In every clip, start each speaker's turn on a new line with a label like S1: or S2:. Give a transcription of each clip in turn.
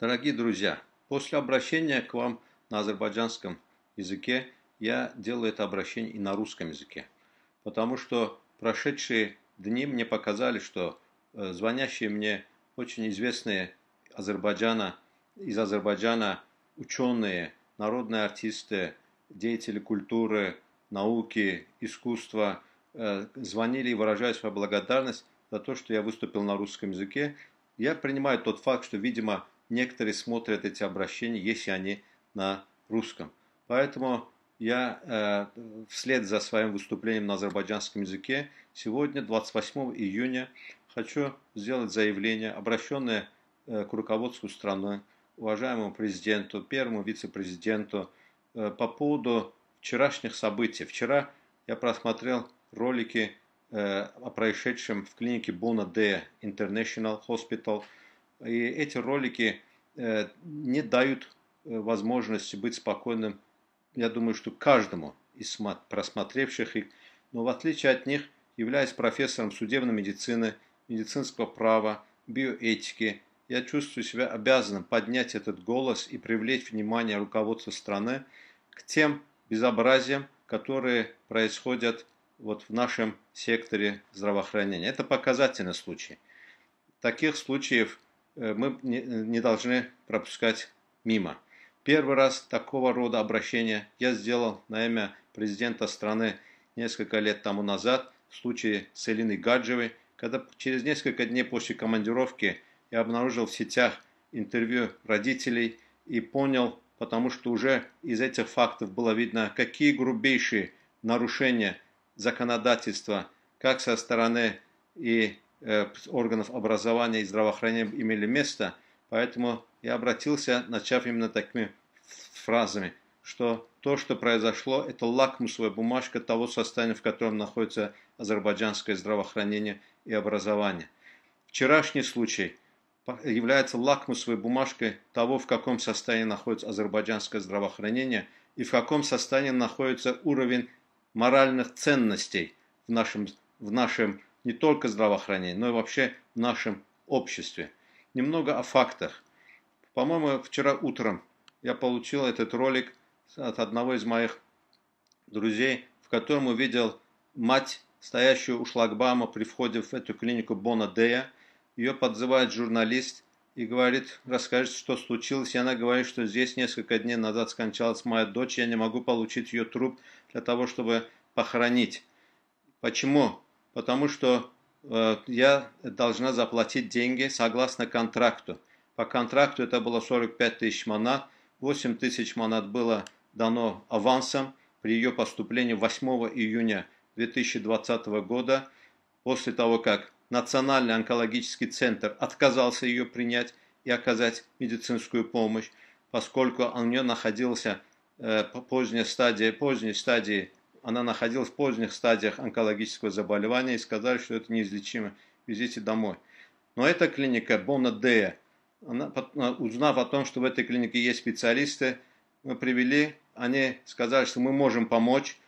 S1: Дорогие друзья, после обращения к вам на азербайджанском языке я делаю это обращение и на русском языке, потому что прошедшие дни мне показали, что э, звонящие мне очень известные Азербайджана, из Азербайджана ученые, народные артисты, деятели культуры, науки, искусства э, звонили и выражали свою благодарность за то, что я выступил на русском языке. Я принимаю тот факт, что, видимо, некоторые смотрят эти обращения, если они на русском. Поэтому я э, вслед за своим выступлением на азербайджанском языке сегодня, 28 июня, хочу сделать заявление, обращенное э, к руководству страны, уважаемому президенту, первому вице-президенту э, по поводу вчерашних событий. Вчера я просмотрел ролики э, о происшедшем в клинике Бона Де International Hospital – и эти ролики э, не дают э, возможности быть спокойным, я думаю, что каждому из просмотревших их. Но в отличие от них, являясь профессором судебной медицины, медицинского права, биоэтики, я чувствую себя обязанным поднять этот голос и привлечь внимание руководства страны к тем безобразиям, которые происходят вот в нашем секторе здравоохранения. Это показательный случай. Таких случаев Э, мы э, не должны пропускать мимо. Первый раз такого рода обращение я сделал на имя президента страны несколько лет тому назад в случае с Элиной Гаджевой, когда через несколько дней после командировки я обнаружил в сетях интервью родителей и понял, потому что уже из этих фактов было видно, какие грубейшие нарушения законодательства как со стороны и Э, органов образования и здравоохранения имели место. Поэтому я обратился, начав именно такими фразами, что то, что произошло, это лакмусовая бумажка того состояния, в котором находится азербайджанское здравоохранение и образование. Вчерашний случай является лакмусовой бумажкой того, в каком состоянии находится азербайджанское здравоохранение и в каком состоянии находится уровень моральных ценностей в нашем, в нашем не только здравоохранения, но и вообще в нашем обществе. Немного о фактах. По-моему, вчера утром я получил этот ролик от одного из моих друзей, в котором увидел мать, стоящую у шлагбаума при входе в эту клинику Бона Дея. Ее подзывает журналист и говорит, расскажите, что случилось. И она говорит, что здесь несколько дней назад скончалась моя дочь, я не могу получить ее труп для того, чтобы похоронить. Почему? потому что э, я должна заплатить деньги согласно контракту. По контракту это было 45 тысяч манат, 8 тысяч манат было дано авансом при ее поступлении 8 июня 2020 года, после того, как Национальный онкологический центр отказался ее принять и оказать медицинскую помощь, поскольку у нее находился э, поздняя стадия, поздней стадии она находилась в поздних стадиях онкологического заболевания и сказали, что это неизлечимо. Везите домой. Но эта клиника Бона Дея, она, э, узнав о том, что в этой клинике есть специалисты, мы привели, они сказали, что мы можем помочь,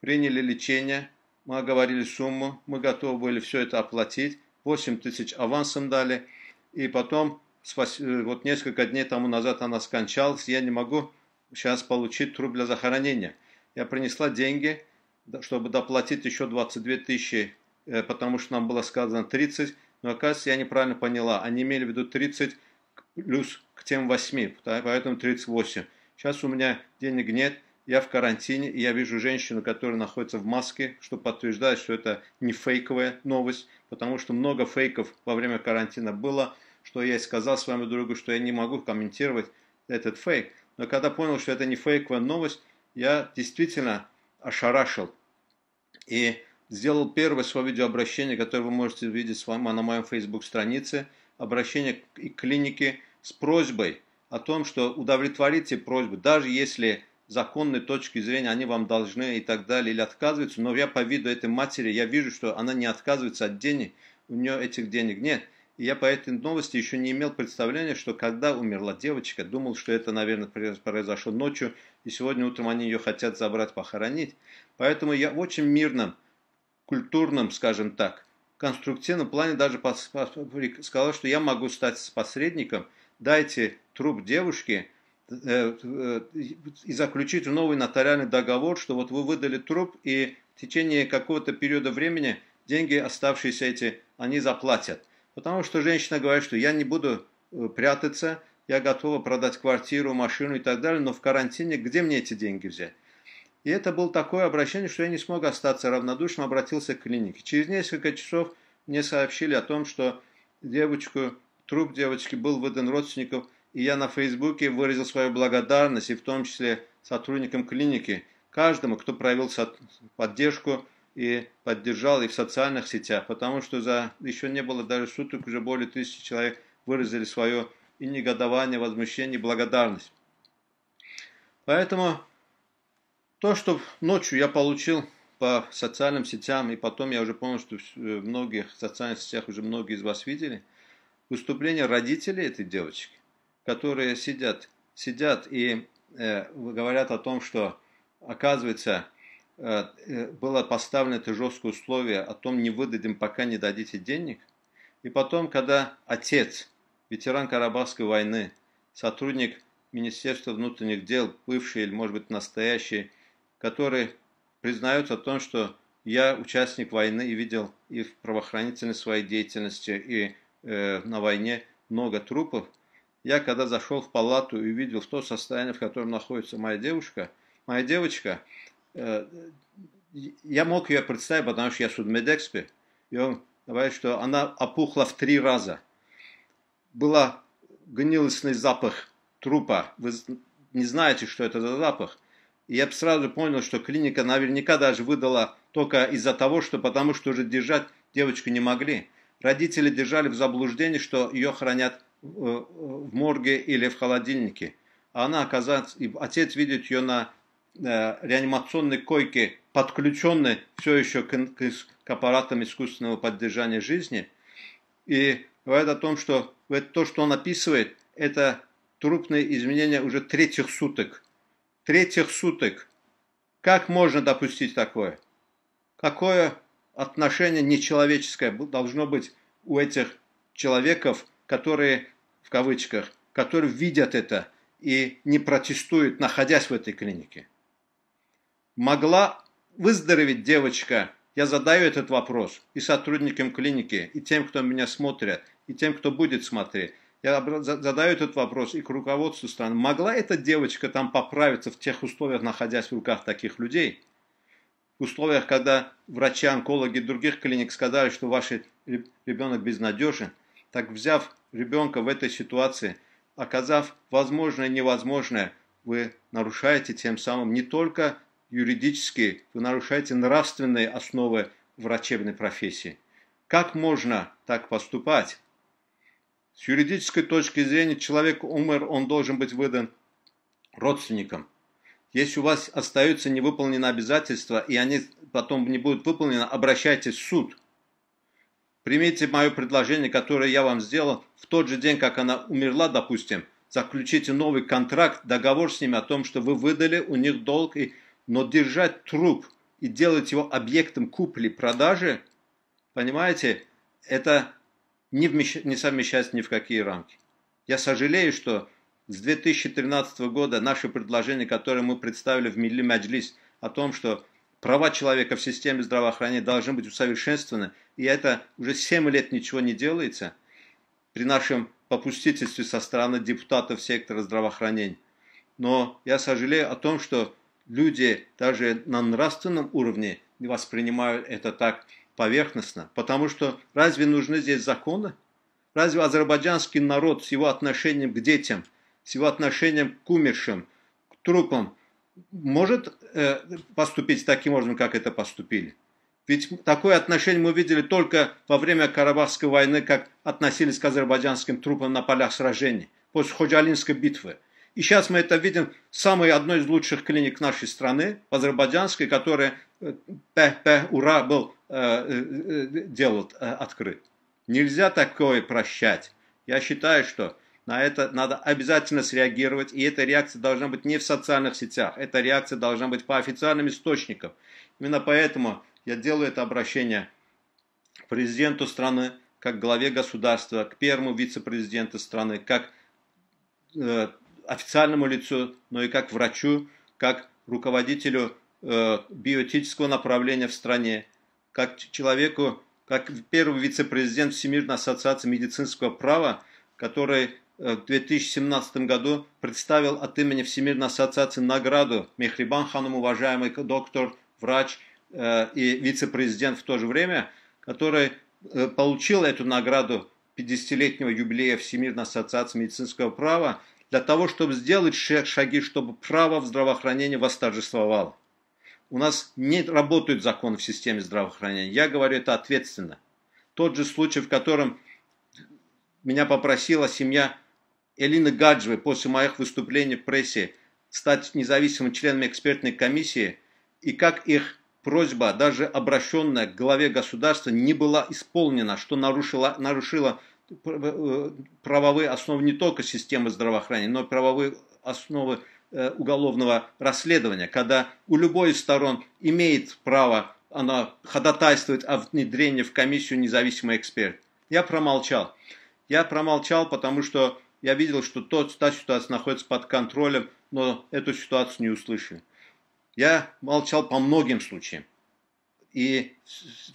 S1: приняли лечение, мы оговорили сумму, мы готовы были все это оплатить, 8 тысяч авансом дали, и потом, э, вот несколько дней тому назад она скончалась, я не могу сейчас получить труп для захоронения – я принесла деньги, чтобы доплатить еще 22 тысячи, э, потому что нам было сказано 30, но оказывается я неправильно поняла, они имели в виду 30 плюс к тем 8, поэтому 38. Сейчас у меня денег нет, я в карантине, и я вижу женщину, которая находится в маске, что подтверждает, что это не фейковая новость, потому что много фейков во время карантина было, что я и сказал своему другу, что я не могу комментировать этот фейк. Но когда понял, что это не фейковая новость, я действительно ошарашил и сделал первое свое видеообращение, которое вы можете видеть с вами на моем Facebook-странице, обращение к клинике с просьбой о том, что удовлетворите просьбу, даже если законной точки зрения они вам должны и так далее, или отказываются, но я по виду этой матери, я вижу, что она не отказывается от денег, у нее этих денег нет – я по этой новости еще не имел представления, что когда умерла девочка, думал, что это, наверное, произошло ночью, и сегодня утром они ее хотят забрать, похоронить. Поэтому я в очень мирном, культурном, скажем так, конструктивном плане даже сказал, что я могу стать посредником, дайте труп девушки э, э, и заключить новый нотариальный договор, что вот вы выдали труп, и в течение какого-то периода времени деньги, оставшиеся эти, они заплатят. Потому что женщина говорит, что я не буду э, прятаться, я готова продать квартиру, машину и так далее, но в карантине где мне эти деньги взять? И это было такое обращение, что я не смог остаться равнодушным, обратился к клинике. Через несколько часов мне сообщили о том, что девочку, труп девочки был выдан родственников, и я на Фейсбуке выразил свою благодарность, и в том числе сотрудникам клиники, каждому, кто проявил поддержку и поддержал и в социальных сетях, потому что за еще не было даже суток, уже более тысячи человек выразили свое и негодование, возмущение, и благодарность. Поэтому то, что ночью я получил по социальным сетям, и потом я уже понял, что э, в многих социальных сетях уже многие из вас видели, выступление родителей этой девочки, которые сидят, сидят и э, говорят о том, что оказывается Э, было поставлено это жесткое условие о том, не выдадим, пока не дадите денег. И потом, когда отец, ветеран Карабахской войны, сотрудник Министерства внутренних дел, бывший или, может быть, настоящий, который признается о том, что я участник войны и видел и в правоохранительной своей деятельности, и э, на войне много трупов. Я, когда зашел в палату и увидел то состояние, в котором находится моя девушка, моя девочка – Э, я мог ее представить, потому что я судмедэксперт, и он говорит, что она опухла в три раза. была гнилостный запах трупа. Вы не знаете, что это за запах. И я сразу понял, что клиника наверняка даже выдала только из-за того, что потому что уже держать девочку не могли. Родители держали в заблуждении, что ее хранят э, в морге или в холодильнике. А она оказалась, и отец видит ее на Э, реанимационной койке подключены все еще к, к, к аппаратам искусственного поддержания жизни. И говорит о том, что это то, что он описывает, это трупные изменения уже третьих суток. Третьих суток. Как можно допустить такое? Какое отношение нечеловеческое должно быть у этих человеков, которые, в кавычках, которые видят это и не протестуют, находясь в этой клинике? Могла выздороветь девочка? Я задаю этот вопрос и сотрудникам клиники, и тем, кто меня смотрят, и тем, кто будет смотреть. Я задаю этот вопрос и к руководству страны. Могла эта девочка там поправиться в тех условиях, находясь в руках таких людей? В условиях, когда врачи, онкологи других клиник сказали, что ваш ребенок безнадежен, так взяв ребенка в этой ситуации, оказав возможное и невозможное, вы нарушаете тем самым не только юридически вы нарушаете нравственные основы врачебной профессии. Как можно так поступать? С юридической точки зрения человек умер, он должен быть выдан родственникам. Если у вас остаются невыполненные обязательства, и они потом не будут выполнены, обращайтесь в суд. Примите мое предложение, которое я вам сделал, в тот же день, как она умерла, допустим, заключите новый контракт, договор с ними о том, что вы выдали у них долг и но держать труп и делать его объектом купли-продажи, понимаете, это не, вмещ... не совмещается ни в какие рамки. Я сожалею, что с 2013 года наше предложение, которое мы представили в Милли Маджлис, о том, что права человека в системе здравоохранения должны быть усовершенствованы, и это уже 7 лет ничего не делается при нашем попустительстве со стороны депутатов сектора здравоохранения. Но я сожалею о том, что люди даже на нравственном уровне воспринимают это так поверхностно. Потому что разве нужны здесь законы? Разве азербайджанский народ с его отношением к детям, с его отношением к умершим, к трупам, может э, поступить таким образом, как это поступили? Ведь такое отношение мы видели только во время Карабахской войны, как относились к азербайджанским трупам на полях сражений, после Ходжалинской битвы. И сейчас мы это видим в самой одной из лучших клиник нашей страны, в азербайджанской, которая пэ-пэ, ура, был э, э, э, делал открыт. Нельзя такое прощать. Я считаю, что на это надо обязательно среагировать, и эта реакция должна быть не в социальных сетях, эта реакция должна быть по официальным источникам. Именно поэтому я делаю это обращение президенту страны, как главе государства, к первому вице-президенту страны, как э, официальному лицу, но и как врачу, как руководителю э, биотического направления в стране, как человеку, как первый вице-президент Всемирной ассоциации медицинского права, который э, в 2017 году представил от имени Всемирной ассоциации награду Мехрибан Ханом, уважаемый доктор, врач э, и вице-президент в то же время, который э, получил эту награду 50-летнего юбилея Всемирной ассоциации медицинского права для того, чтобы сделать шаги, чтобы право в здравоохранении восторжествовало. У нас не работают законы в системе здравоохранения. Я говорю это ответственно. Тот же случай, в котором меня попросила семья Элины Гаджевой после моих выступлений в прессе стать независимым членом экспертной комиссии, и как их просьба, даже обращенная к главе государства, не была исполнена, что нарушило, нарушило. Э, правовые основы не только системы здравоохранения, но и правовые основы э, уголовного расследования, когда у любой из сторон имеет право, она ходатайствует о внедрении в комиссию независимый эксперт. Я промолчал. Я промолчал, потому что я видел, что тот, та ситуация находится под контролем, но эту ситуацию не услышали. Я молчал по многим случаям. И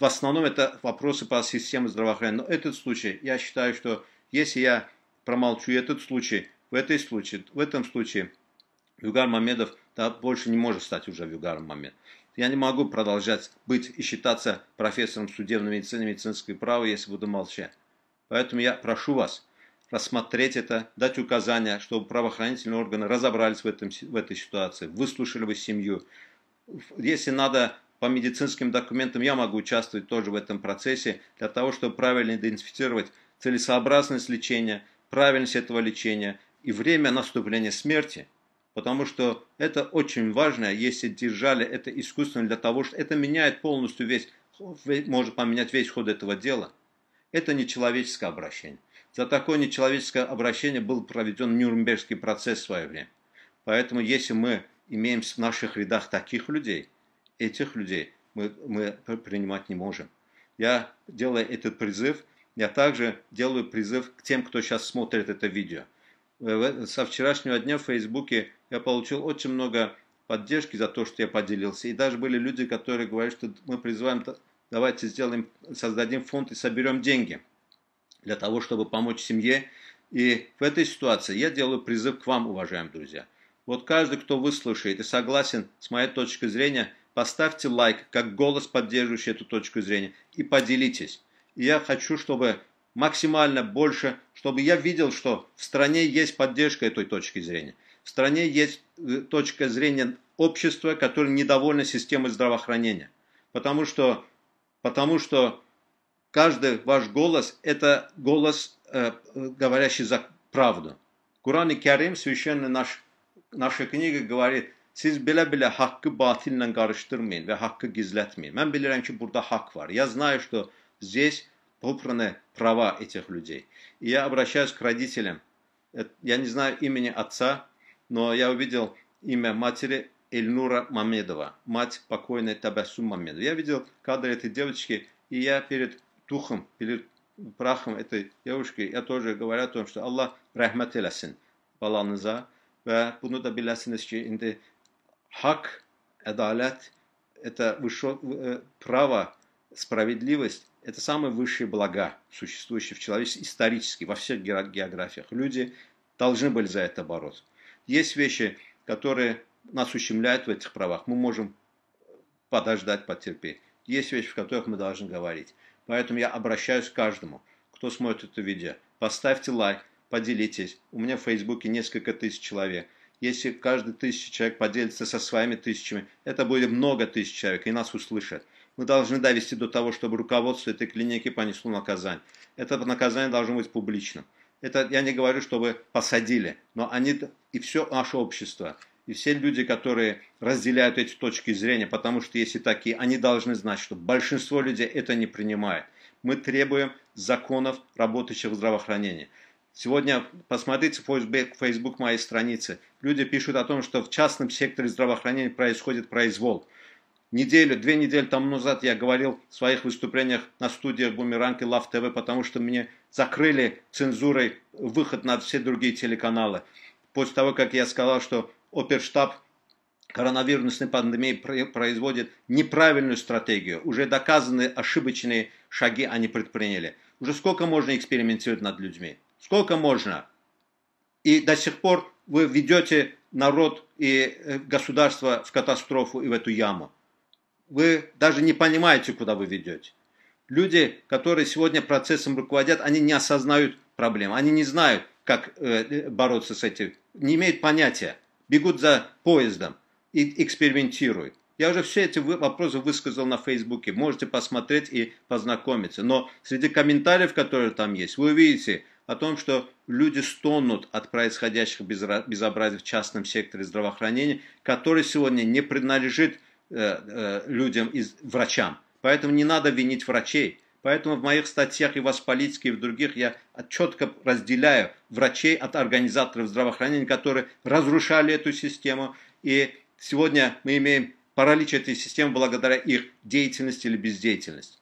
S1: в основном это вопросы по системе здравоохранения. Но этот случай, я считаю, что если я промолчу этот случай, в, этой случае, в этом случае Югар Мамедов да, больше не может стать уже Югаром Мамед. Я не могу продолжать быть и считаться профессором судебной медицины, медицинского права, если буду молчать. Поэтому я прошу вас рассмотреть это, дать указания, чтобы правоохранительные органы разобрались в, этом, в этой ситуации, выслушали бы семью. Если надо по медицинским документам я могу участвовать тоже в этом процессе для того, чтобы правильно идентифицировать целесообразность лечения, правильность этого лечения и время наступления смерти. Потому что это очень важно, если держали это искусственно для того, что это меняет полностью весь, может поменять весь ход этого дела. Это нечеловеческое обращение. За такое нечеловеческое обращение был проведен Нюрнбергский процесс в свое время. Поэтому если мы имеем в наших рядах таких людей, этих людей мы, мы принимать не можем. Я, делаю этот призыв, я также делаю призыв к тем, кто сейчас смотрит это видео. Э, со вчерашнего дня в Фейсбуке я получил очень много поддержки за то, что я поделился. И даже были люди, которые говорят, что мы призываем, давайте сделаем, создадим фонд и соберем деньги для того, чтобы помочь семье. И в этой ситуации я делаю призыв к вам, уважаемые друзья. Вот каждый, кто выслушает и согласен с моей точкой зрения – поставьте лайк, как голос, поддерживающий эту точку зрения, и поделитесь. я хочу, чтобы максимально больше, чтобы я видел, что в стране есть поддержка этой точки зрения. В стране есть э, точка зрения общества, которое недовольно системой здравоохранения. Потому что, потому что каждый ваш голос – это голос, э, говорящий за правду. Куран и Керим, священная наш, наша книга, говорит – Siz belə-belə haqqı batillə qarışdırmayın və haqqı gizlətməyin. Mən bilirəm ki, burada haqq var. Я знаю, что здесь попраны права этих людей. И я обращаюсь к родителям. Э, я не знаю имени отца, но я увидел имя матери Эльнура Мамедова, мать покойной Табасум Мамедова. Я видел кадры этой девочки, и я перед духом, перед прахом этой девушки, я тоже говорю о том, что Аллах рахмет eləsin balanıza və bunu da biləsiniz ki, indi Хак, адалят – это э, право, справедливость – это самые высшие блага, существующие в человечестве исторически, во всех географиях. Люди должны были за это бороться. Есть вещи, которые нас ущемляют в этих правах. Мы можем подождать, потерпеть. Есть вещи, в которых мы должны говорить. Поэтому я обращаюсь к каждому, кто смотрит это видео. Поставьте лайк, поделитесь. У меня в Фейсбуке несколько тысяч человек – если каждый тысяча человек поделится со своими тысячами, это будет много тысяч человек, и нас услышат. Мы должны довести до того, чтобы руководство этой клиники понесло наказание. Это наказание должно быть публичным. Это я не говорю, чтобы посадили, но они и все наше общество, и все люди, которые разделяют эти точки зрения, потому что если такие, они должны знать, что большинство людей это не принимает. Мы требуем законов, работающих в здравоохранении. Сегодня посмотрите Facebook моей страницы. Люди пишут о том, что в частном секторе здравоохранения происходит произвол. Неделю, две недели тому назад я говорил в своих выступлениях на студиях Бумеранг и Лав ТВ, потому что мне закрыли цензурой выход на все другие телеканалы. После того, как я сказал, что Оперштаб коронавирусной пандемии производит неправильную стратегию. Уже доказаны ошибочные шаги они предприняли. Уже сколько можно экспериментировать над людьми? Сколько можно? И до сих пор вы ведете народ и э, государство в катастрофу и в эту яму. Вы даже не понимаете, куда вы ведете. Люди, которые сегодня процессом руководят, они не осознают проблем, они не знают, как э, бороться с этим, не имеют понятия, бегут за поездом и экспериментируют. Я уже все эти вопросы высказал на Фейсбуке, можете посмотреть и познакомиться. Но среди комментариев, которые там есть, вы увидите, о том, что люди стонут от происходящих безобразий в частном секторе здравоохранения, который сегодня не принадлежит э, э, людям, из, врачам. Поэтому не надо винить врачей. Поэтому в моих статьях и в «Аспалитске», и в других я четко разделяю врачей от организаторов здравоохранения, которые разрушали эту систему. И сегодня мы имеем паралич этой системы благодаря их деятельности или бездеятельности.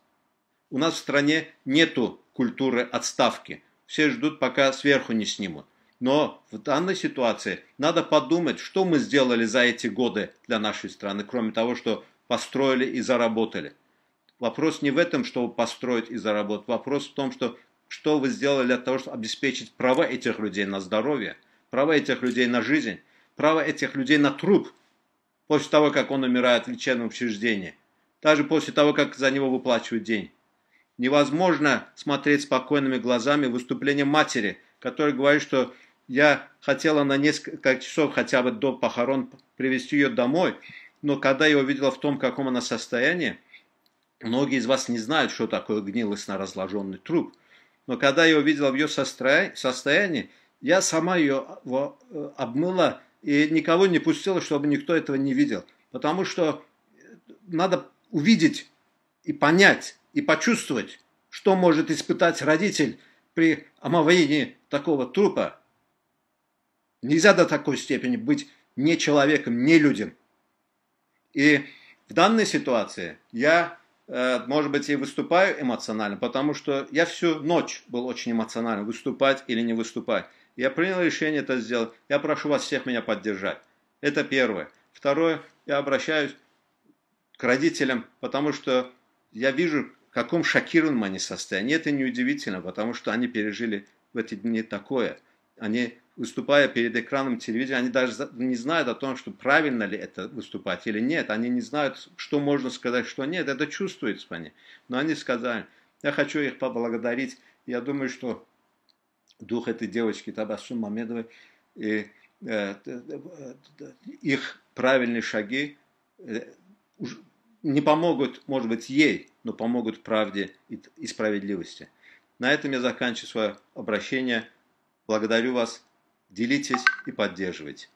S1: У нас в стране нет культуры отставки – все ждут, пока сверху не снимут. Но в данной ситуации надо подумать, что мы сделали за эти годы для нашей страны, кроме того, что построили и заработали. Вопрос не в этом, чтобы построить и заработать. Вопрос в том, что, что вы сделали для того, чтобы обеспечить права этих людей на здоровье, права этих людей на жизнь, права этих людей на труп после того, как он умирает в лечебном учреждении, даже после того, как за него выплачивают деньги. Невозможно смотреть спокойными глазами выступление матери, которая говорит, что я хотела на несколько часов хотя бы до похорон привезти ее домой, но когда я увидела в том, каком она состоянии, многие из вас не знают, что такое гнилостно разложенный труп, но когда я увидела в ее состоянии, я сама ее э, обмыла и никого не пустила, чтобы никто этого не видел. Потому что надо увидеть и понять, и почувствовать, что может испытать родитель при омовении такого трупа. Нельзя до такой степени быть не человеком, не людям. И в данной ситуации я, э, может быть, и выступаю эмоционально, потому что я всю ночь был очень эмоциональным, выступать или не выступать. Я принял решение это сделать. Я прошу вас всех меня поддержать. Это первое. Второе, я обращаюсь к родителям, потому что я вижу, каком шокированном они состоянии. Это неудивительно, потому что они пережили в эти дни такое. Они, выступая перед экраном телевидения, они даже не знают о том, что правильно ли это выступать или нет. Они не знают, что можно сказать, что нет. Это чувствуется по ним. Но они сказали, я хочу их поблагодарить. Я думаю, что дух этой девочки Табасу Мамедовой и э, э, э, их правильные шаги не помогут, может быть, ей, но помогут правде и справедливости. На этом я заканчиваю свое обращение. Благодарю вас. Делитесь и поддерживайте.